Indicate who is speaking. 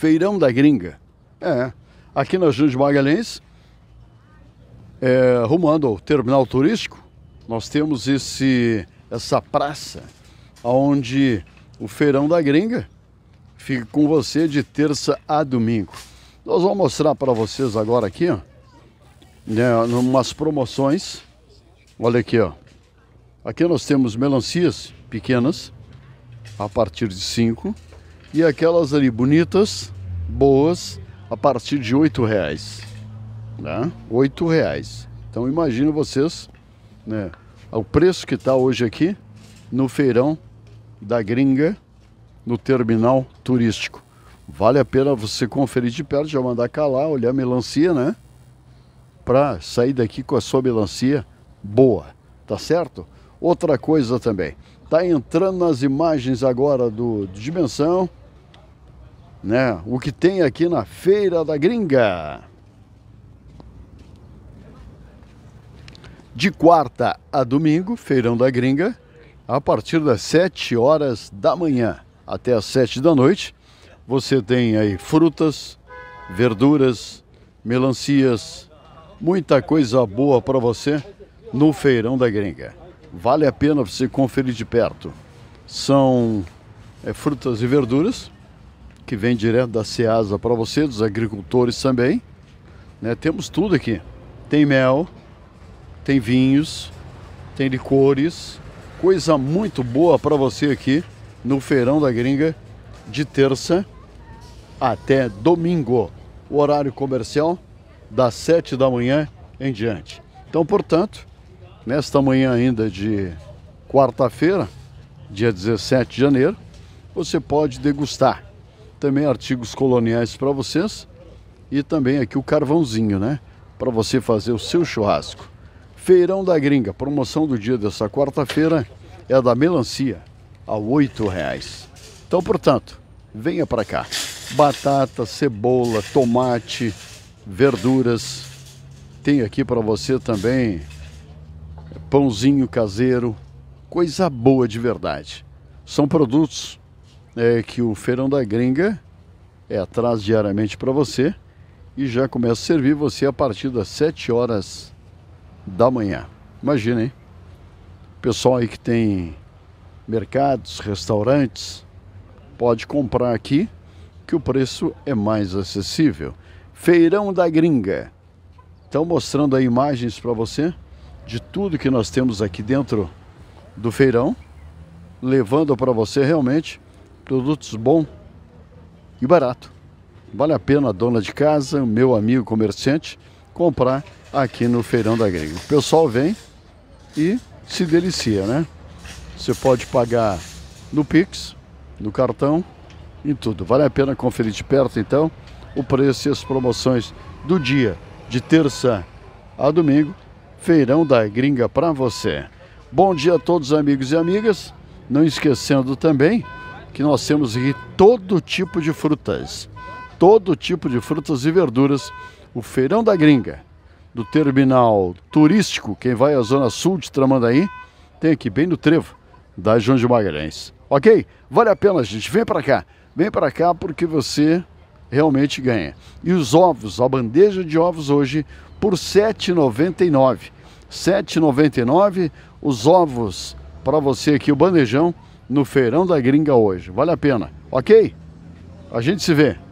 Speaker 1: Feirão da Gringa. É, aqui na Júlio de Magalhães, é, rumando ao terminal turístico, nós temos esse, essa praça onde o Feirão da Gringa fica com você de terça a domingo. Nós vamos mostrar para vocês agora aqui, ó, né, umas promoções. Olha aqui, ó. Aqui nós temos melancias pequenas a partir de 5 e aquelas ali bonitas, boas, a partir de oito reais, né? Oito reais. Então imagino vocês, né? O preço que está hoje aqui no feirão da Gringa, no terminal turístico. Vale a pena você conferir de perto, já mandar calar, olhar a melancia, né? Para sair daqui com a sua melancia boa, tá certo? Outra coisa também, tá entrando nas imagens agora do, do Dimensão, né? O que tem aqui na Feira da Gringa. De quarta a domingo, Feirão da Gringa, a partir das 7 horas da manhã até as 7 da noite, você tem aí frutas, verduras, melancias, muita coisa boa para você no Feirão da Gringa. Vale a pena você conferir de perto. São é, frutas e verduras que vem direto da Ceasa para você, dos agricultores também. Né? Temos tudo aqui. Tem mel, tem vinhos, tem licores, coisa muito boa para você aqui no Feirão da Gringa, de terça até domingo, o horário comercial das 7 da manhã em diante. Então, portanto, nesta manhã ainda de quarta-feira, dia 17 de janeiro, você pode degustar também artigos coloniais para vocês e também aqui o carvãozinho, né? Para você fazer o seu churrasco. Feirão da Gringa, promoção do dia dessa quarta-feira é da melancia a oito reais. Então, portanto, venha para cá. Batata, cebola, tomate, verduras. Tem aqui para você também pãozinho caseiro, coisa boa de verdade. São produtos é que o Feirão da Gringa é atrás diariamente para você e já começa a servir você a partir das 7 horas da manhã. Imagina, hein? Pessoal aí que tem mercados, restaurantes, pode comprar aqui que o preço é mais acessível. Feirão da Gringa. Estão mostrando aí imagens para você de tudo que nós temos aqui dentro do feirão, levando para você realmente produtos bom e barato. Vale a pena a dona de casa, meu amigo comerciante, comprar aqui no Feirão da Gringa. O pessoal vem e se delicia, né? Você pode pagar no Pix, no cartão, em tudo. Vale a pena conferir de perto, então, o preço e as promoções do dia de terça a domingo. Feirão da Gringa para você. Bom dia a todos, amigos e amigas. Não esquecendo também que nós temos aqui todo tipo de frutas, todo tipo de frutas e verduras. O Feirão da Gringa, do terminal turístico, quem vai à zona sul de Tramandaí, tem aqui bem no trevo da João de Magalhães. Ok? Vale a pena, gente. Vem para cá. Vem para cá porque você realmente ganha. E os ovos, a bandeja de ovos hoje por R$ 7,99. R$ 7,99 os ovos para você aqui, o bandejão, no Feirão da Gringa hoje. Vale a pena, ok? A gente se vê.